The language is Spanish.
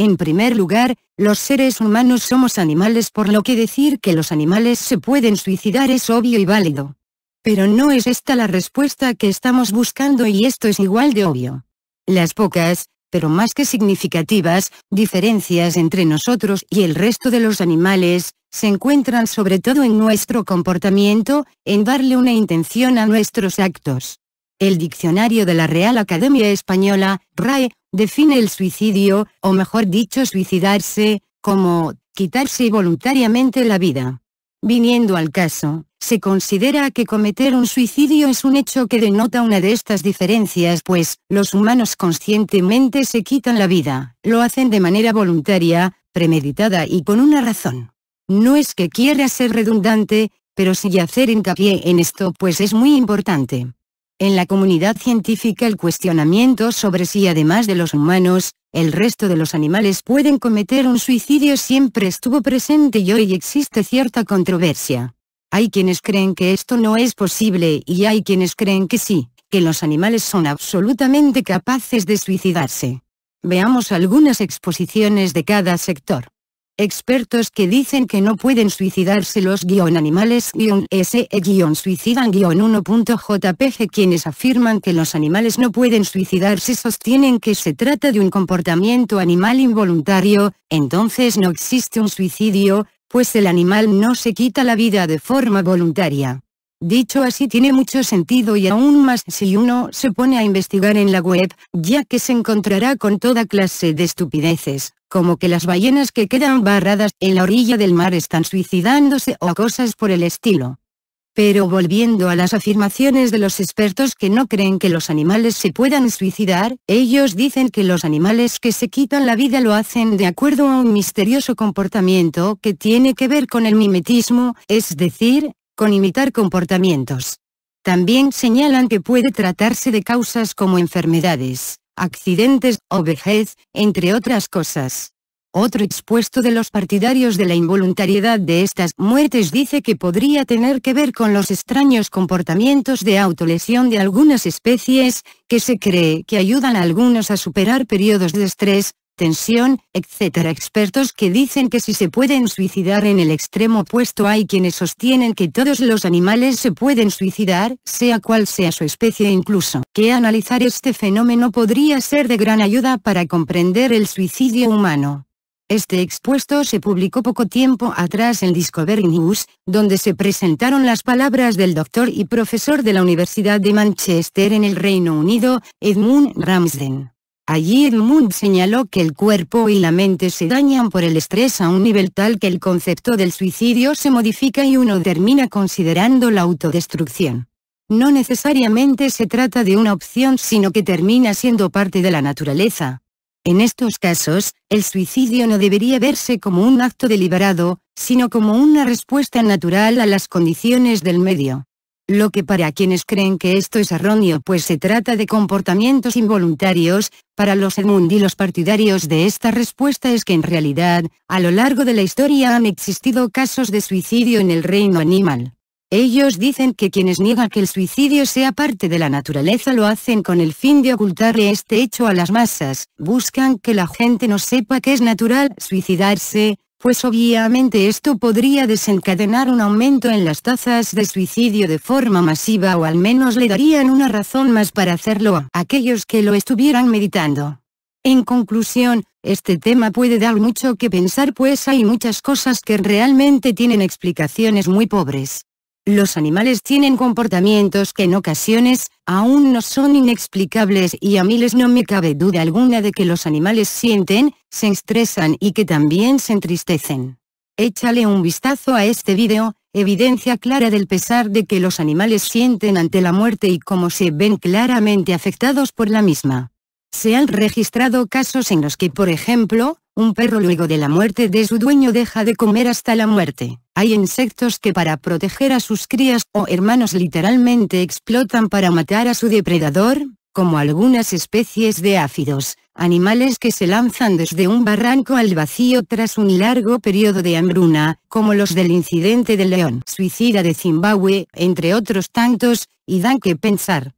En primer lugar, los seres humanos somos animales por lo que decir que los animales se pueden suicidar es obvio y válido. Pero no es esta la respuesta que estamos buscando y esto es igual de obvio. Las pocas, pero más que significativas, diferencias entre nosotros y el resto de los animales, se encuentran sobre todo en nuestro comportamiento, en darle una intención a nuestros actos. El Diccionario de la Real Academia Española, RAE, define el suicidio, o mejor dicho suicidarse, como quitarse voluntariamente la vida. Viniendo al caso, se considera que cometer un suicidio es un hecho que denota una de estas diferencias pues, los humanos conscientemente se quitan la vida, lo hacen de manera voluntaria, premeditada y con una razón. No es que quiera ser redundante, pero sí hacer hincapié en esto pues es muy importante. En la comunidad científica el cuestionamiento sobre si además de los humanos, el resto de los animales pueden cometer un suicidio siempre estuvo presente y hoy existe cierta controversia. Hay quienes creen que esto no es posible y hay quienes creen que sí, que los animales son absolutamente capaces de suicidarse. Veamos algunas exposiciones de cada sector expertos que dicen que no pueden suicidarse los guión animales guión se guión suicidan guión 1.jpg quienes afirman que los animales no pueden suicidarse sostienen que se trata de un comportamiento animal involuntario, entonces no existe un suicidio, pues el animal no se quita la vida de forma voluntaria. Dicho así tiene mucho sentido y aún más si uno se pone a investigar en la web, ya que se encontrará con toda clase de estupideces como que las ballenas que quedan barradas en la orilla del mar están suicidándose o cosas por el estilo. Pero volviendo a las afirmaciones de los expertos que no creen que los animales se puedan suicidar, ellos dicen que los animales que se quitan la vida lo hacen de acuerdo a un misterioso comportamiento que tiene que ver con el mimetismo, es decir, con imitar comportamientos. También señalan que puede tratarse de causas como enfermedades, accidentes o vejez, entre otras cosas. Otro expuesto de los partidarios de la involuntariedad de estas muertes dice que podría tener que ver con los extraños comportamientos de autolesión de algunas especies, que se cree que ayudan a algunos a superar periodos de estrés, tensión, etc. Expertos que dicen que si se pueden suicidar en el extremo opuesto hay quienes sostienen que todos los animales se pueden suicidar, sea cual sea su especie incluso. Que analizar este fenómeno podría ser de gran ayuda para comprender el suicidio humano. Este expuesto se publicó poco tiempo atrás en Discovery News, donde se presentaron las palabras del doctor y profesor de la Universidad de Manchester en el Reino Unido, Edmund Ramsden. Allí Edmund señaló que el cuerpo y la mente se dañan por el estrés a un nivel tal que el concepto del suicidio se modifica y uno termina considerando la autodestrucción. No necesariamente se trata de una opción sino que termina siendo parte de la naturaleza. En estos casos, el suicidio no debería verse como un acto deliberado, sino como una respuesta natural a las condiciones del medio lo que para quienes creen que esto es erróneo pues se trata de comportamientos involuntarios, para los y los partidarios de esta respuesta es que en realidad, a lo largo de la historia han existido casos de suicidio en el reino animal. Ellos dicen que quienes niegan que el suicidio sea parte de la naturaleza lo hacen con el fin de ocultarle este hecho a las masas, buscan que la gente no sepa que es natural suicidarse, pues obviamente esto podría desencadenar un aumento en las tasas de suicidio de forma masiva o al menos le darían una razón más para hacerlo a aquellos que lo estuvieran meditando. En conclusión, este tema puede dar mucho que pensar pues hay muchas cosas que realmente tienen explicaciones muy pobres. Los animales tienen comportamientos que en ocasiones, aún no son inexplicables y a miles no me cabe duda alguna de que los animales sienten, se estresan y que también se entristecen. Échale un vistazo a este video, evidencia clara del pesar de que los animales sienten ante la muerte y cómo se ven claramente afectados por la misma. Se han registrado casos en los que, por ejemplo, un perro luego de la muerte de su dueño deja de comer hasta la muerte. Hay insectos que para proteger a sus crías o hermanos literalmente explotan para matar a su depredador, como algunas especies de áfidos, animales que se lanzan desde un barranco al vacío tras un largo periodo de hambruna, como los del incidente del león suicida de Zimbabue, entre otros tantos, y dan que pensar.